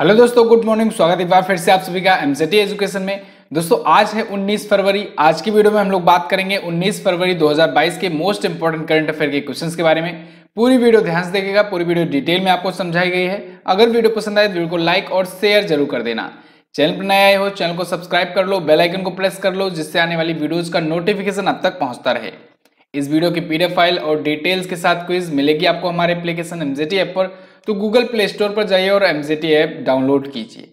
hello दोस्तों good morning स्वागत है एक बार फिर से आप सभी का एमसीटी एजुकेशन में दोस्तों आज है 19 फरवरी आज की वीडियो में हम लोग बात करेंगे 19 फरवरी 2022 के मोस्ट इंपोर्टेंट करंट अफेयर के क्वेश्चंस के बारे में पूरी वीडियो ध्यान से देखेगा पूरी वीडियो डिटेल में आपको समझाई गई है अगर वीडियो पसंद आए तो वीडियो को लाइक और शेयर जरूर कर देना चैनल पर नया आए हो चैनल को सब्सक्राइब कर लो बेलाइकन को प्रेस कर लो जिससे आने वाली वीडियोज का नोटिफिकेशन अब तक पहुंचता रहे इस वीडियो की पीडीएफ फाइल और डिटेल्स के साथ क्विज मिलेगी आपको हमारे एप्लीकेशन एमजेटी ऐप पर तो गूगल प्ले स्टोर पर जाइए और एमजेटी ऐप डाउनलोड कीजिए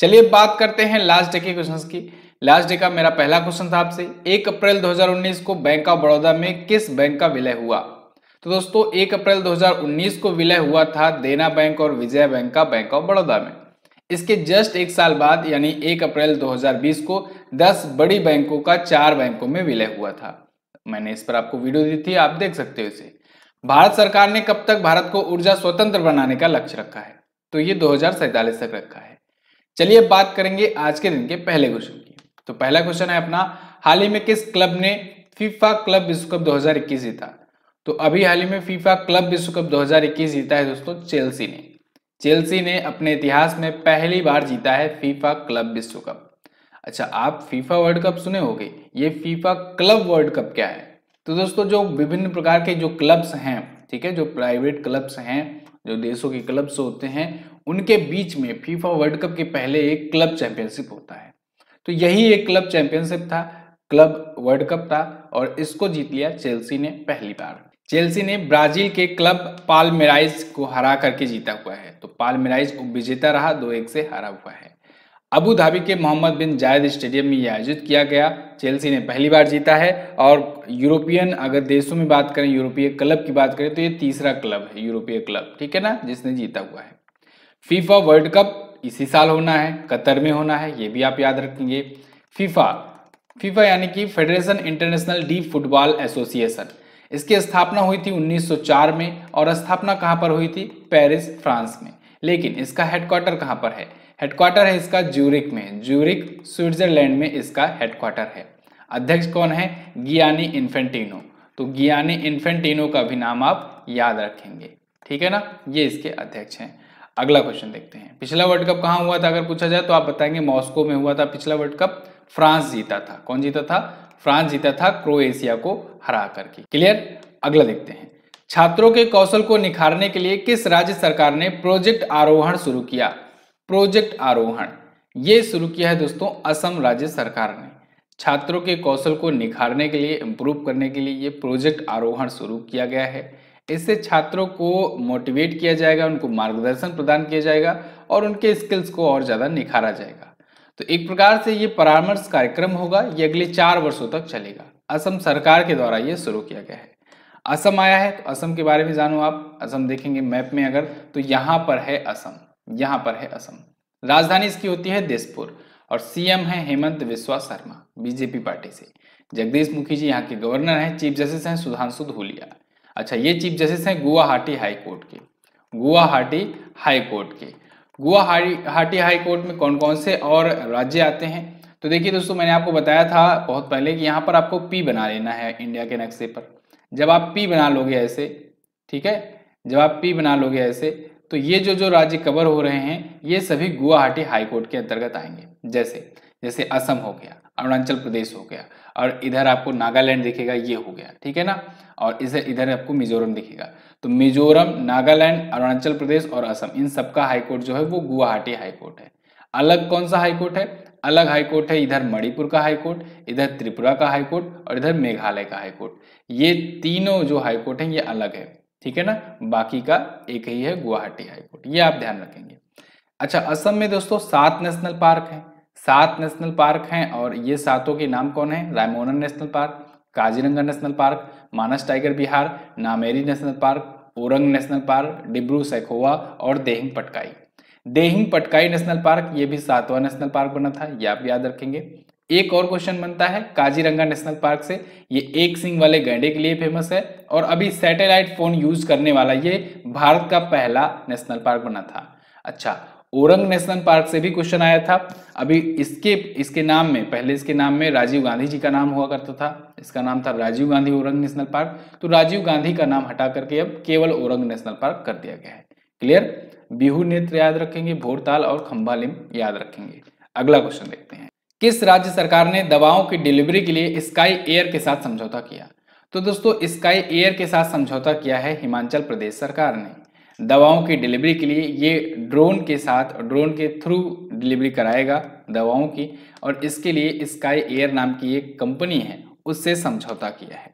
चलिए बात करते हैं लास्ट डे के क्वेश्चन की लास्ट डे का मेरा पहला क्वेश्चन था आपसे एक अप्रैल 2019 को बैंक ऑफ बड़ौदा में किस बैंक का विलय हुआ तो दोस्तों एक अप्रैल 2019 को विलय हुआ था देना बैंक और विजय बैंक का बैंक ऑफ बड़ौदा में इसके जस्ट एक साल बाद यानी एक अप्रैल 2020 को 10 बड़ी बैंकों का चार बैंकों में विलय हुआ था मैंने इस पर आपको वीडियो दी थी आप देख सकते हो इसे भारत सरकार ने कब तक भारत को ऊर्जा स्वतंत्र बनाने का लक्ष्य रखा है तो ये दो तक रखा है चलिए बात करेंगे आज के दिन के पहले क्वेश्चन की तो पहला क्वेश्चन है अपना हाल ही में किस क्लब ने फीफा क्लब विश्व कप 2021 जीता तो अभी हाल ही में फीफा क्लब विश्व कप 2021 जीता है दोस्तों चेल्सी ने चेल्सी ने अपने इतिहास में पहली बार जीता है फीफा क्लब विश्व कप अच्छा आप फीफा वर्ल्ड कप सुने होंगे ये फीफा क्लब वर्ल्ड कप क्या है तो दोस्तों जो विभिन्न प्रकार के जो क्लब्स हैं ठीक है जो प्राइवेट क्लब्स हैं जो देशों के क्लब्स होते हैं उनके बीच में फीफा वर्ल्ड कप के पहले एक क्लब चैंपियनशिप होता है तो यही एक क्लब चैंपियनशिप था क्लब वर्ल्ड कप था और इसको जीत लिया चेल्सी ने पहली बार चेल्सी ने ब्राजील के क्लब पालमेराइज को हरा करके जीता हुआ है तो पालमेराइज विजेता रहा दो एक से हरा हुआ है अबू धाबी के मोहम्मद बिन जायद स्टेडियम में यह आयोजित किया गया चेल्सी ने पहली बार जीता है और यूरोपियन अगर देशों में बात करें यूरोपीय क्लब की बात करें तो ये तीसरा क्लब है यूरोपीय क्लब ठीक है ना जिसने जीता हुआ है फीफा वर्ल्ड कप इसी साल होना है कतर में होना है ये भी आप याद रखेंगे फीफा फीफा यानी कि federation international de football association इसकी स्थापना हुई थी 1904 में और स्थापना कहां पर हुई थी पेरिस फ्रांस में लेकिन इसका हेडक्वार्टर कहाँ पर है हेडक्वार्टर है इसका ज्यूरिक में ज्यूरिक स्विट्जरलैंड में इसका हेडक्वार्टर है अध्यक्ष कौन है गियानी इन्फेंटिनो तो गियानी इन्फेंटिनो का भी नाम आप याद रखेंगे ठीक है ना ये इसके अध्यक्ष हैं अगला क्वेश्चन देखते हैं पिछला वर्ल्ड कप कहाँ हुआ था अगर पूछा जाए तो आप बताएंगे मॉस्को में हुआ था पिछला वर्ल्ड कप फ्रांस जीता था कौन जीता था फ्रांस जीता था क्रोएशिया को हरा करके क्लियर अगला देखते हैं छात्रों के कौशल को निखारने के लिए किस राज्य सरकार ने प्रोजेक्ट आरोहण शुरू किया प्रोजेक्ट आरोहण ये शुरू किया है दोस्तों असम राज्य सरकार ने छात्रों के कौशल को निखारने के लिए इम्प्रूव करने के लिए ये प्रोजेक्ट आरोहण शुरू किया गया है इससे छात्रों को मोटिवेट किया जाएगा उनको मार्गदर्शन प्रदान किया जाएगा और उनके स्किल्स को और ज़्यादा निखारा जाएगा तो एक प्रकार से ये परामर्श कार्यक्रम होगा ये अगले चार वर्षों तक चलेगा असम सरकार के द्वारा ये शुरू किया गया है असम आया है तो असम के बारे में जानो आप असम देखेंगे मैप में अगर तो यहाँ पर है असम यहां पर है असम राजधानी इसकी होती है देशपुर और सीएम है हेमंत विश्वा शर्मा बीजेपी पार्टी से जगदीश मुखी जी यहाँ के गवर्नर हैं चीफ जस्टिस हैं सुधांशु धूलिया अच्छा ये चीफ जस्टिस हैं गुवाहाटी हाई कोर्ट के गुवाहाटी हाई कोर्ट के गुवाहाटी हाई कोर्ट में कौन कौन से और राज्य आते हैं तो देखिए दोस्तों मैंने आपको बताया था बहुत पहले कि यहाँ पर आपको पी बना लेना है इंडिया के नक्शे पर जब आप पी बना लोगे ऐसे ठीक है जब आप पी बना लोगे ऐसे तो ये जो जो राज्य कवर हो रहे हैं ये सभी गुवाहाटी हाईकोर्ट के अंतर्गत आएंगे जैसे जैसे असम हो गया अरुणाचल प्रदेश हो गया और इधर आपको नागालैंड दिखेगा ये हो गया ठीक है ना और इसे इधर आपको मिजोरम दिखेगा तो मिजोरम नागालैंड अरुणाचल प्रदेश और असम इन सबका हाईकोर्ट जो है वो गुवाहाटी हाईकोर्ट है अलग कौन सा हाईकोर्ट है अलग हाईकोर्ट है इधर मणिपुर का हाईकोर्ट इधर त्रिपुरा का हाईकोर्ट और इधर मेघालय का हाईकोर्ट ये तीनों जो हाईकोर्ट है ये अलग है ठीक है ना बाकी का एक ही है गुवाहाटी हाईकोर्ट ये आप ध्यान रखेंगे अच्छा असम में दोस्तों सात नेशनल पार्क है सात नेशनल पार्क हैं और ये सातों के नाम कौन है Raimona national park Kaziranga national park Manas tiger बिहार Nameri national park Orang national park Dibru Saikhowa और देहिंग पटकाई देहिंग पटकाई नेशनल पार्क ये भी सातवां नेशनल पार्क बना था ये आप याद रखेंगे एक और क्वेश्चन बनता है काजीरंगा नेशनल पार्क से ये एक सिंह वाले गैंडे के लिए फेमस है और अभी सैटेलाइट फोन यूज करने वाला ये भारत का पहला नेशनल पार्क बना था अच्छा ओरंग नेशनल पार्क से भी क्वेश्चन आया था अभी इसके इसके नाम में पहले इसके नाम में राजीव गांधी जी का नाम हुआ करता था इसका नाम था राजीव गांधी ओरंग नेशनल पार्क तो राजीव गांधी का नाम हटा करके अब केवल ओरंग नेशनल पार्क कर दिया गया है क्लियर बिहू नेत्र याद रखेंगे भोरताल और खंबालिम याद रखेंगे अगला क्वेश्चन देखते हैं किस राज्य सरकार ने दवाओं की डिलीवरी के लिए स्काई एयर के साथ समझौता किया तो दोस्तों स्काई एयर के साथ समझौता किया है हिमाचल प्रदेश सरकार ने दवाओं की डिलीवरी के लिए ये ड्रोन के साथ ड्रोन के थ्रू डिलीवरी कराएगा दवाओं की और इसके लिए स्काई एयर नाम की एक कंपनी है उससे समझौता किया है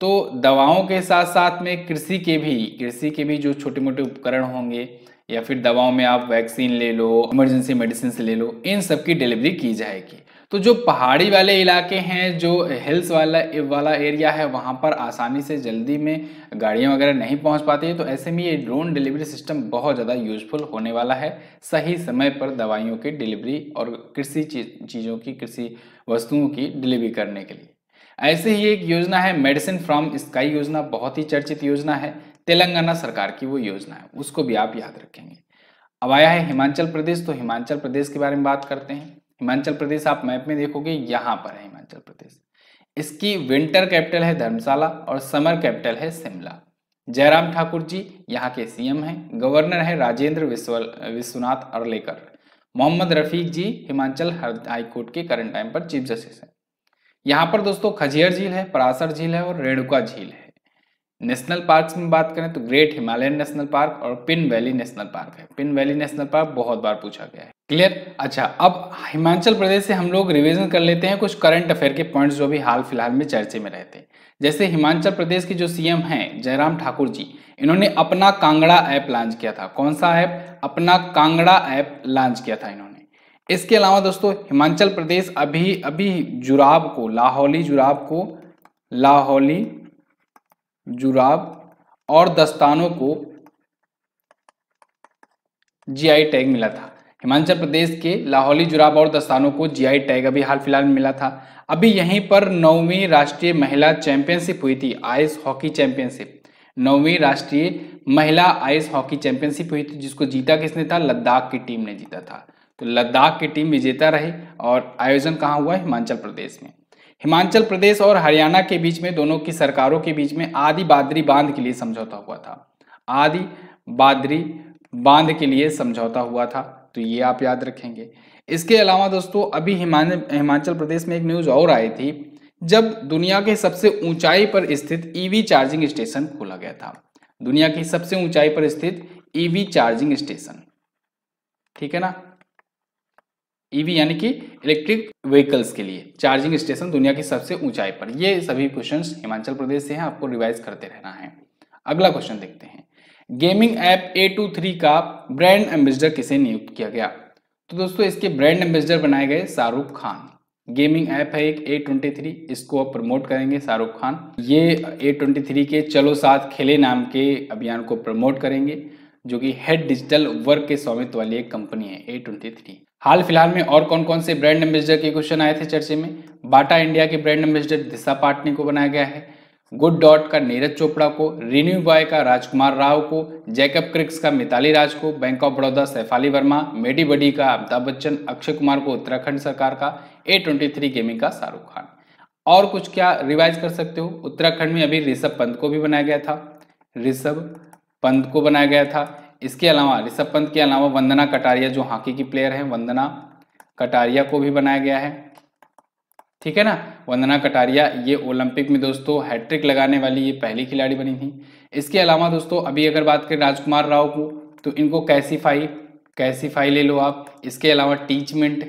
तो दवाओं के साथ साथ में कृषि के भी कृषि के भी जो छोटे मोटे उपकरण होंगे या फिर दवाओं में आप वैक्सीन ले लो इमरजेंसी मेडिसिन ले लो इन सब की डिलीवरी की जाएगी तो जो पहाड़ी वाले इलाके हैं जो हिल्स वाला वाला एरिया है वहाँ पर आसानी से जल्दी में गाड़ियाँ वगैरह नहीं पहुँच पाती है तो ऐसे में ये ड्रोन डिलीवरी सिस्टम बहुत ज़्यादा यूजफुल होने वाला है सही समय पर दवाइयों की डिलीवरी और कृषि चीज़ों की कृषि वस्तुओं की डिलीवरी करने के लिए ऐसे ही एक योजना है मेडिसिन फ्रॉम स्काई योजना बहुत ही चर्चित योजना है तेलंगाना सरकार की वो योजना है उसको भी आप याद रखेंगे अब आया है हिमाचल प्रदेश तो हिमाचल प्रदेश के बारे में बात करते हैं हिमाचल प्रदेश आप मैप में देखोगे यहाँ पर है हिमाचल प्रदेश इसकी विंटर कैपिटल है धर्मशाला और समर कैपिटल है शिमला जयराम ठाकुर जी यहाँ के सीएम हैं गवर्नर है राजेंद्र विश्वनाथ अरलेकर मोहम्मद रफीक जी हिमाचल हाईकोर्ट के करंट टाइम पर चीफ जस्टिस हैं यहाँ पर दोस्तों खजियर झील है परासर झील है और रेणुका झील है नेशनल पार्क में बात करें तो ग्रेट हिमालयन नेशनल पार्क और पिन वैली नेशनल पार्क है पिन वैली नेशनल पार्क बहुत बार पूछा गया है क्लियर अच्छा अब हिमाचल प्रदेश से हम लोग रिवीजन कर लेते हैं कुछ करंट अफेयर के पॉइंट्स जो भी हाल फिलहाल में चर्चे में रहते हैं जैसे हिमाचल प्रदेश के जो सीएम हैं जयराम ठाकुर जी इन्होंने अपना कांगड़ा ऐप लॉन्च किया था कौन सा ऐप अपना कांगड़ा ऐप लॉन्च किया था इन्होंने इसके अलावा दोस्तों हिमाचल प्रदेश अभी अभी जुराब को लाहौली जुराब को लाहौली जुराब और दस्तानों को जीआई टैग मिला था हिमाचल प्रदेश के लाहौली जुराब और दस्तानों को जीआई टैग अभी हाल फिलहाल में मिला था अभी यहीं पर नौवीं राष्ट्रीय महिला चैंपियनशिप हुई थी आइस हॉकी चैंपियनशिप नौवीं राष्ट्रीय महिला आइस हॉकी चैंपियनशिप हुई थी जिसको जीता किसने था लद्दाख की टीम ने जीता था तो लद्दाख की टीम विजेता रही और आयोजन कहाँ हुआ हिमाचल प्रदेश में हिमाचल प्रदेश और हरियाणा के बीच में दोनों की सरकारों के बीच में आदि बादरी बांध के लिए समझौता हुआ था आदि बादरी बांध के लिए समझौता हुआ था तो ये आप याद रखेंगे इसके अलावा दोस्तों अभी हिमाचल प्रदेश में एक न्यूज और आई थी जब दुनिया के सबसे ऊंचाई पर स्थित ईवी e चार्जिंग स्टेशन खोला गया था दुनिया की सबसे ऊंचाई पर स्थित ईवी e चार्जिंग स्टेशन ठीक है ना ईवी यानी कि इलेक्ट्रिक व्हीकल्स के लिए चार्जिंग स्टेशन दुनिया की सबसे ऊंचाई पर ये सभी क्वेश्चन हिमाचल प्रदेश से हैं आपको रिवाइज करते रहना है अगला क्वेश्चन देखते हैं gaming app A two three का ब्रांड एम्बेसडर किसे नियुक्त किया गया तो दोस्तों इसके ब्रांड एम्बेसडर बनाए गए शाहरुख खान गेमिंग ऐप है एक ए ट्वेंटी थ्री इसको आप प्रमोट करेंगे शाहरुख खान ये ए ट्वेंटी थ्री के चलो साथ खेले नाम के अभियान को प्रमोट करेंगे जो कि हेड डिजिटल वर्क के स्वामित्व वाली एक कंपनी है ए ट्वेंटी थ्री हाल फिलहाल में और कौन कौन से ब्रांड एम्बेसडर के क्वेश्चन आए थे चर्चे में बाटा इंडिया के ब्रांड एम्बेसडर दिशा पाटनी को बनाया गया है गुड डॉट का नीरज चोपड़ा को रिन्यू बॉय का राजकुमार राव को जैकब क्रिक्स का मिताली राज को bank of Baroda Shafali Verma MediBuddy का अमिताभ बच्चन अक्षय कुमार को उत्तराखंड सरकार का ए ट्वेंटी थ्री गेमिंग का शाहरुख खान और कुछ क्या रिवाइज कर सकते हो उत्तराखंड में अभी ऋषभ पंत को भी बनाया गया था ऋषभ पंत को बनाया गया था इसके अलावा ऋषभ पंत के अलावा वंदना कटारिया जो हॉकी की प्लेयर है वंदना कटारिया को भी बनाया गया है ठीक है ना वंदना कटारिया ये ओलंपिक में दोस्तों हैट्रिक लगाने वाली ये पहली खिलाड़ी बनी थी इसके अलावा दोस्तों अभी अगर बात करें राजकुमार राव को तो इनको कैसीफाई कैसीफाई ले लो आप इसके अलावा टीचमेंट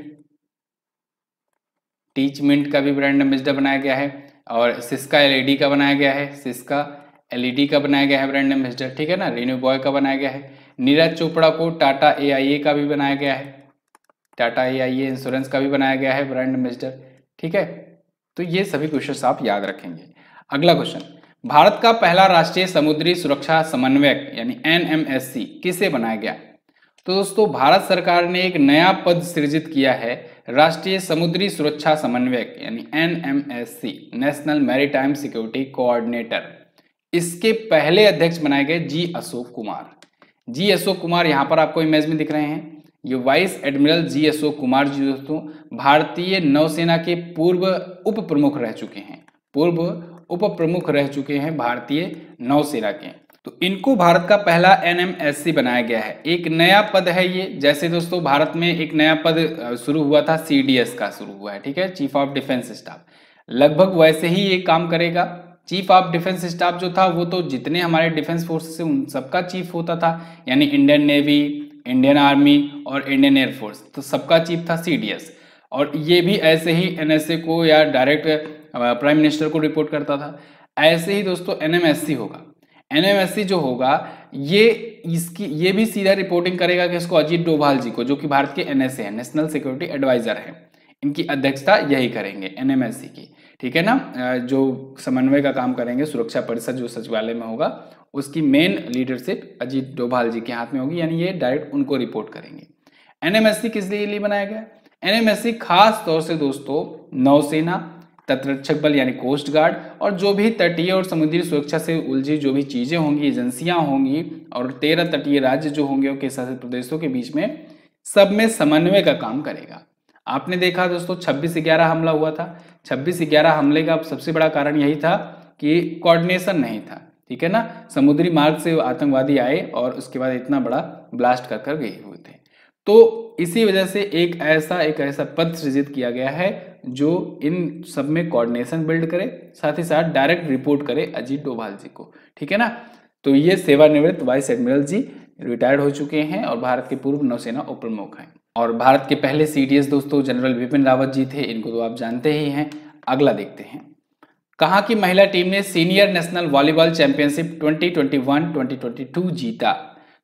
टीचमेंट का भी ब्रांड एम्बेसडर बनाया गया है और सिस्का एलईडी e का बनाया गया है सिस्का एलईडी e का बनाया गया है ब्रांड एम्बेसडर ठीक है ना रेन्यू बॉय का बनाया गया है नीरज चोपड़ा को टाटा ए का भी बनाया गया है टाटा ए इंश्योरेंस का भी बनाया गया है ब्रांड एम्बेसडर ठीक है तो ये सभी क्वेश्चन आप याद रखेंगे अगला क्वेश्चन भारत का पहला राष्ट्रीय समुद्री सुरक्षा समन्वयक यानी एन किसे बनाया गया तो दोस्तों भारत सरकार ने एक नया पद सृजित किया है राष्ट्रीय समुद्री सुरक्षा समन्वयक यानी N national maritime security coordinator इसके पहले अध्यक्ष बनाए गए जी अशोक कुमार जी अशोक कुमार यहाँ पर आपको इमेज में दिख रहे हैं ये vice admiral G Ashok Kumar ji दोस्तों भारतीय नौसेना के पूर्व उप प्रमुख रह चुके हैं पूर्व उप प्रमुख रह चुके हैं भारतीय नौसेना के तो इनको भारत का पहला सी बनाया गया है एक नया पद है ये जैसे दोस्तों भारत में एक नया पद शुरू हुआ था एस का शुरू हुआ है ठीक है चीफ ऑफ डिफेंस स्टाफ लगभग वैसे ही ये काम करेगा चीफ ऑफ डिफेंस स्टाफ जो था वो तो जितने हमारे डिफेंस फोर्सेस से उन सबका चीफ होता था यानी इंडियन नेवी इंडियन आर्मी और इंडियन एयरफोर्स तो सबका चीफ था सी और ये भी ऐसे ही एन को या डायरेक्ट प्राइम मिनिस्टर को रिपोर्ट करता था ऐसे ही दोस्तों एन होगा एन जो होगा ये इसकी ये भी सीधा रिपोर्टिंग करेगा कि इसको अजीत डोभाल जी को जो कि भारत के एनएसए है नेशनल सिक्योरिटी एडवाइजर है इनकी अध्यक्षता यही करेंगे एनएमएससी की ठीक है ना जो समन्वय का काम करेंगे सुरक्षा परिषद जो सचिवालय में होगा उसकी मेन लीडरशिप अजीत डोभाल जी के हाथ में होगी यानी ये डायरेक्ट उनको रिपोर्ट करेंगे एनएमएससी किस लिए बनाया गया एनएमएससी खास तौर से दोस्तों नौसेना तटरक्षक बल यानी कोस्ट गार्ड और जो भी तटीय और समुद्री सुरक्षा से उलझी जो भी चीज़ें होंगी एजेंसियां होंगी और तेरह तटीय राज्य जो होंगे शासित प्रदेशों के बीच में सब में समन्वय का काम करेगा आपने देखा दोस्तों छब्बीस ग्यारह हमला हुआ था छब्बीस ग्यारह हमले का सबसे बड़ा कारण यही था कि कोऑर्डिनेशन नहीं था ठीक है ना समुद्री मार्ग से आतंकवादी आए और उसके बाद इतना बड़ा ब्लास्ट कर कर गए हुए थे तो इसी वजह से एक ऐसा एक ऐसा पद सृजित किया गया है जो इन सब में कोऑर्डिनेशन बिल्ड करे साथ ही साथ डायरेक्ट रिपोर्ट करे अजीत डोभाल जी को ठीक है ना तो ये सेवानिवृत्त वाइस एडमिरल जी रिटायर्ड हो चुके हैं और भारत के पूर्व नौसेना उप प्रमुख हैं और भारत के पहले सीडीएस दोस्तों जनरल बिपिन रावत जी थे इनको तो आप जानते ही हैं अगला देखते हैं कहा कि महिला टीम ने सीनियर नेशनल वॉलीबॉल चैंपियनशिप 2021-2022 जीता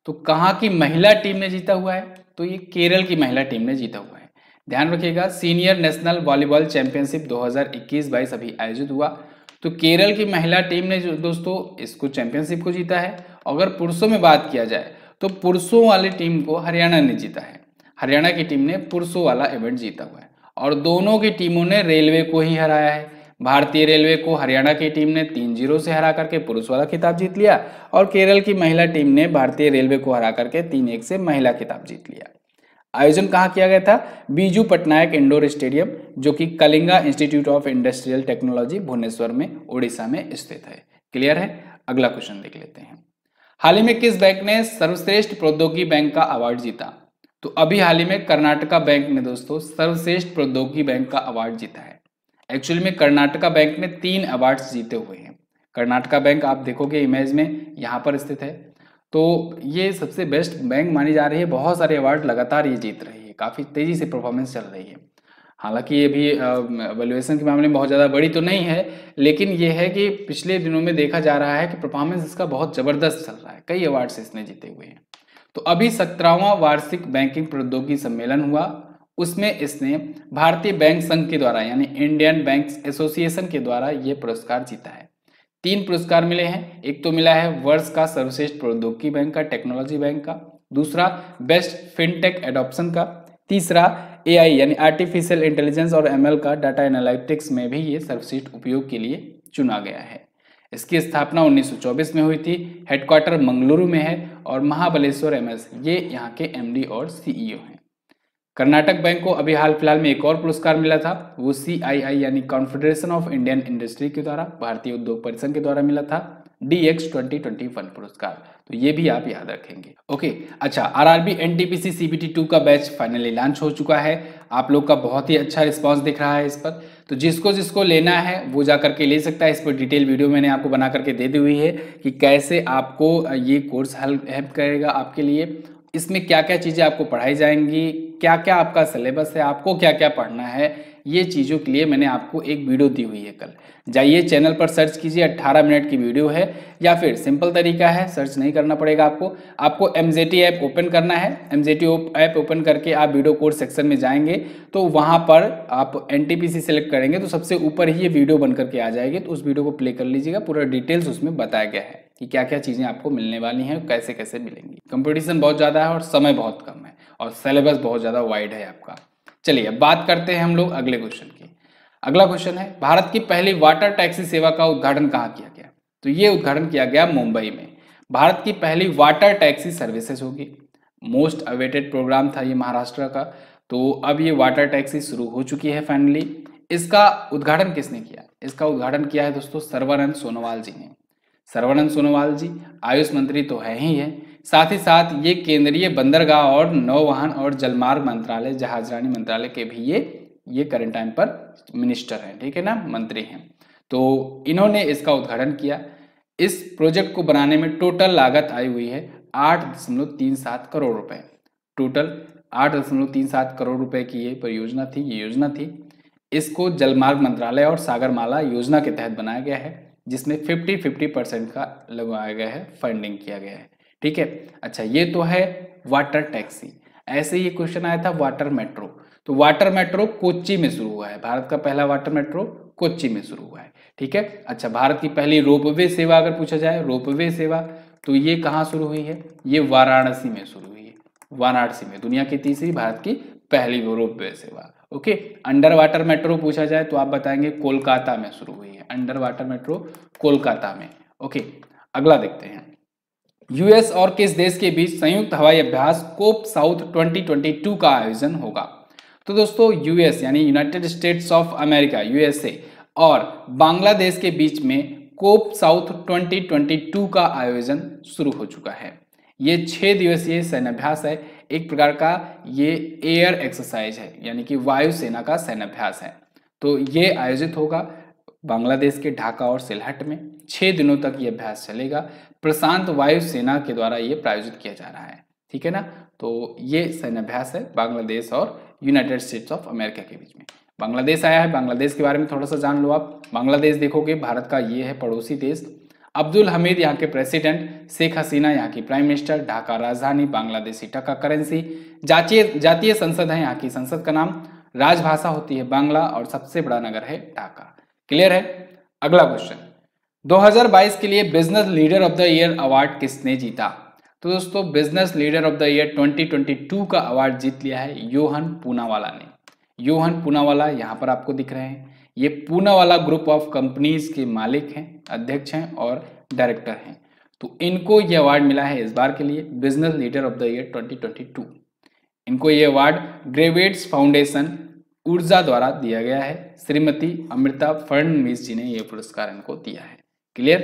तो कहा कि महिला टीम ने जीता हुआ है तो ये केरल की महिला टीम ने जीता हुआ है ध्यान रखिएगा सीनियर नेशनल वॉलीबॉल चैंपियनशिप 2021-22 अभी आयोजित हुआ तो केरल की महिला टीम ने जो दोस्तों इसको चैंपियनशिप को जीता है अगर पुरुषों में बात किया जाए तो पुरुषों वाली टीम को हरियाणा ने जीता है हरियाणा की टीम ने पुरुषों वाला इवेंट जीता हुआ है और दोनों की टीमों ने रेलवे को ही हराया है भारतीय रेलवे को हरियाणा की टीम ने तीन जीरो से हरा करके पुरुष वाला खिताब जीत लिया और केरल की महिला टीम ने भारतीय रेलवे को हरा करके तीन एक से महिला खिताब जीत लिया आयोजन कहाँ किया गया था बीजू पटनायक इंडोर स्टेडियम जो कि Kalinga institute of industrial technology Bhubaneswar में उड़ीसा में स्थित है क्लियर है अगला क्वेश्चन देख लेते हैं हाल ही में किस बैंक ने सर्वश्रेष्ठ प्रौद्योगिकी बैंक का अवार्ड जीता तो अभी हाल ही में कर्नाटका बैंक ने दोस्तों सर्वश्रेष्ठ प्रौद्योगिकी बैंक का अवार्ड जीता है एक्चुअली में कर्नाटका बैंक ने तीन अवार्ड्स जीते हुए हैं कर्नाटका बैंक आप देखोगे इमेज में यहाँ पर स्थित है तो ये सबसे बेस्ट बैंक मानी जा रही है बहुत सारे अवार्ड लगातार ये जीत रही है काफ़ी तेज़ी से परफॉर्मेंस चल रही है हालांकि ये भी वैल्यूएशन के मामले में बहुत ज़्यादा बड़ी तो नहीं है लेकिन ये है कि पिछले दिनों में देखा जा रहा है कि परफॉर्मेंस इसका बहुत ज़बरदस्त चल रहा है कई अवार्ड्स इसने जीते हुए हैं तो अभी सत्रहवा वार्षिक बैंकिंग प्रौद्योगिकी सम्मेलन हुआ उसमें इसने भारतीय बैंक संघ के द्वारा यानी इंडियन बैंक एसोसिएशन के द्वारा ये पुरस्कार जीता है तीन पुरस्कार मिले हैं एक तो मिला है वर्ष का सर्वश्रेष्ठ प्रौद्योगिकी बैंक का टेक्नोलॉजी बैंक का दूसरा बेस्ट फिनटेक एडॉप्शन का तीसरा एआई यानी आर्टिफिशियल इंटेलिजेंस और एमएल का डाटा एनालिटिक्स में भी ये सर्वश्रेष्ठ उपयोग के लिए चुना गया है इसकी स्थापना 1924 में हुई थी हेडक्वार्टर मंगलुरु में है और महाबलेश्वर एम ये यहाँ के एम और सीईओ e हैं कर्नाटक बैंक को अभी हाल फिलहाल में एक और पुरस्कार मिला था वो सी यानी कॉन्फेडरेशन ऑफ इंडियन इंडस्ट्री के द्वारा भारतीय उद्योग परिसंघ के द्वारा मिला था D X twenty twenty one पुरस्कार तो ये भी आप याद रखेंगे ओके अच्छा R RRB B CBT two का बैच फाइनली लॉन्च हो चुका है आप लोग का बहुत ही अच्छा रिस्पॉन्स दिख रहा है इस पर तो जिसको जिसको लेना है वो जा करके ले सकता है इस पर डिटेल वीडियो मैंने आपको बना करके दे दी हुई है कि कैसे आपको ये कोर्स हेल्प करेगा आपके लिए इसमें क्या क्या चीज़ें आपको पढ़ाई जाएंगी क्या क्या आपका सिलेबस है आपको क्या क्या पढ़ना है ये चीज़ों के लिए मैंने आपको एक वीडियो दी हुई है कल जाइए चैनल पर सर्च कीजिए 18 मिनट की वीडियो है या फिर सिंपल तरीका है सर्च नहीं करना पड़ेगा आपको आपको एम ऐप ओपन करना है एम ऐप ओपन करके आप वीडियो कोर्स सेक्शन में जाएंगे तो वहाँ पर आप एन सेलेक्ट करेंगे तो सबसे ऊपर ही ये वीडियो बन करके आ जाएगी तो उस वीडियो को प्ले कर लीजिएगा पूरा डिटेल्स उसमें बताया गया है कि क्या क्या चीज़ें आपको मिलने वाली हैं कैसे कैसे मिलेंगी कंपटीशन बहुत ज़्यादा है और समय बहुत कम है और सिलेबस बहुत ज़्यादा वाइड है आपका चलिए अब बात करते हैं हम लोग अगले क्वेश्चन की अगला क्वेश्चन है भारत की पहली वाटर टैक्सी सेवा का उद्घाटन कहाँ किया गया तो ये उद्घाटन किया गया मुंबई में भारत की पहली वाटर टैक्सी सर्विसेज होगी मोस्ट अवेटेड प्रोग्राम था ये महाराष्ट्र का तो अब ये वाटर टैक्सी शुरू हो चुकी है फाइनली इसका उद्घाटन किसने किया इसका उद्घाटन किया है दोस्तों सर्वानंद सोनोवाल जी ने सर्वानंद सोनोवाल जी आयुष मंत्री तो है ही है साथ ही साथ ये केंद्रीय बंदरगाह और नौवाहन और जलमार्ग मंत्रालय जहाजरानी मंत्रालय के भी ये ये करंट टाइम पर मिनिस्टर हैं ठीक है ना मंत्री हैं तो इन्होंने इसका उद्घाटन किया इस प्रोजेक्ट को बनाने में टोटल लागत आई हुई है आठ दशमलव तीन सात करोड़ रुपए टोटल आठ दशमलव तीन सात करोड़ रुपए की ये परियोजना थी ये योजना थी इसको जलमार्ग मंत्रालय और सागरमाला योजना के तहत बनाया गया है जिसमें 50-50 परसेंट का लगवाया गया है फंडिंग किया गया है ठीक है अच्छा ये तो है वाटर टैक्सी ऐसे ही क्वेश्चन आया था वाटर मेट्रो तो वाटर मेट्रो कोच्ची में शुरू हुआ है भारत का पहला वाटर मेट्रो कोच्ची में शुरू हुआ है ठीक है अच्छा भारत की पहली रोपवे सेवा अगर पूछा जाए रोपवे सेवा तो ये कहाँ शुरू हुई है ये वाराणसी में शुरू हुई है वाराणसी में दुनिया की तीसरी भारत की पहली रोपवे सेवा ओके अंडर वाटर मेट्रो पूछा जाए तो आप बताएंगे कोलकाता में शुरू हुई है अंडर वाटर मेट्रो कोलकाता में ओके अगला देखते हैं यूएस और किस देश के बीच संयुक्त हवाई अभ्यास कोप साउथ 2022 का आयोजन होगा तो दोस्तों यूएस यानी United States of America USA और बांग्लादेश के बीच में कोप साउथ 2022 का आयोजन शुरू हो चुका है ये छह दिवसीय अभ्यास है एक प्रकार का ये एयर एक्सरसाइज है यानी कि वायुसेना का अभ्यास है तो ये आयोजित होगा बांग्लादेश के ढाका और सिलहट में छह दिनों तक ये अभ्यास चलेगा प्रशांत वायुसेना के द्वारा ये प्रायोजित किया जा रहा है ठीक है ना तो ये अभ्यास है बांग्लादेश और यूनाइटेड स्टेट्स ऑफ अमेरिका के बीच में बांग्लादेश आया है बांग्लादेश के बारे में थोड़ा सा जान लो आप बांग्लादेश देखोगे भारत का ये है पड़ोसी देश अब्दुल हमीद यहाँ के प्रेसिडेंट शेख हसीना यहाँ की प्राइम मिनिस्टर ढाका राजधानी बांग्लादेशी टका करेंसी जातीय जातीय संसद है यहाँ की संसद का नाम राजभाषा होती है बांग्ला और सबसे बड़ा नगर है ढाका क्लियर है अगला क्वेश्चन 2022 के लिए business leader of the year award किसने जीता तो दोस्तों business leader of the year 2022 का अवार्ड जीत लिया है योहन पूनावाला ने योहन पूनावाला यहाँ पर आपको दिख रहे हैं ये पूनावाला ग्रुप ऑफ कंपनीज के मालिक हैं अध्यक्ष हैं और डायरेक्टर हैं तो इनको ये अवार्ड मिला है इस बार के लिए business leader of the year 2022 इनको ये अवार्ड ग्रेवेट्स फाउंडेशन ऊर्जा द्वारा दिया गया है श्रीमती अमृता फडनवीस जी ने यह पुरस्कार इनको दिया है क्लियर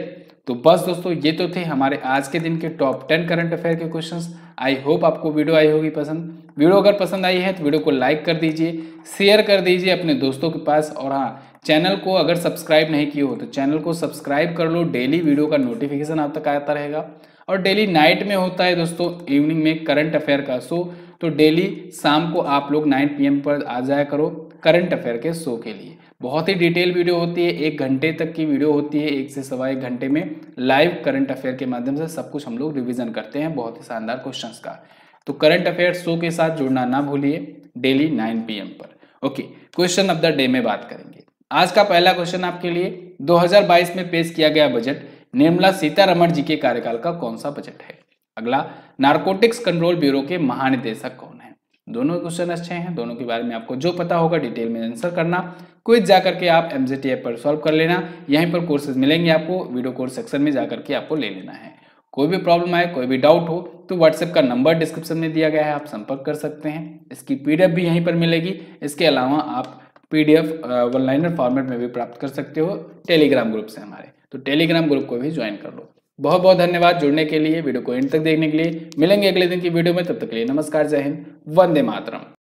तो बस दोस्तों ये तो थे हमारे आज के दिन के टॉप टेन करंट अफेयर के क्वेश्चन आई होप आपको वीडियो आई होगी पसंद वीडियो अगर पसंद आई है तो वीडियो को लाइक कर दीजिए शेयर कर दीजिए अपने दोस्तों के पास और हाँ चैनल को अगर सब्सक्राइब नहीं किया हो तो चैनल को सब्सक्राइब कर लो डेली वीडियो का नोटिफिकेशन आप तक आता रहेगा और डेली नाइट में होता है दोस्तों इवनिंग में करंट अफेयर का सो तो डेली शाम को आप लोग 9 पीएम पर आ जाया करो करंट अफेयर के शो के लिए बहुत ही डिटेल वीडियो होती है एक घंटे तक की वीडियो होती है एक से सवा एक घंटे में लाइव करंट अफेयर के माध्यम से सब कुछ हम लोग रिविजन करते हैं बहुत ही शानदार क्वेश्चन का तो करंट अफेयर शो के साथ जुड़ना ना भूलिए डेली नाइन पी पर okay question of the day में बात करेंगे आज का पहला क्वेश्चन आपके लिए 2022 में पेश किया गया बजट निर्मला सीतारमण जी के कार्यकाल का कौन सा बजट है अगला नारकोटिक्स कंट्रोल ब्यूरो के महानिदेशक कौन है दोनों क्वेश्चन अच्छे हैं दोनों के बारे में आपको जो पता होगा डिटेल में आंसर करना क्विज जाकर के आप एम ऐप पर सॉल्व कर लेना यहीं पर कोर्सेज मिलेंगे आपको वीडियो कोर्स सेक्शन में जाकर के आपको ले लेना है कोई भी प्रॉब्लम आए कोई भी डाउट हो तो व्हाट्सएप का नंबर डिस्क्रिप्शन में दिया गया है आप संपर्क कर सकते हैं इसकी पीडीएफ भी यहीं पर मिलेगी इसके अलावा आप पीडीएफ वन लाइनर फॉर्मेट में भी प्राप्त कर सकते हो टेलीग्राम ग्रुप से हमारे तो टेलीग्राम ग्रुप को भी ज्वाइन कर लो बहुत बहुत धन्यवाद जुड़ने के लिए वीडियो को एंड तक देखने के लिए मिलेंगे अगले दिन की वीडियो में तब तक के लिए नमस्कार जय हिंद वंदे मातरम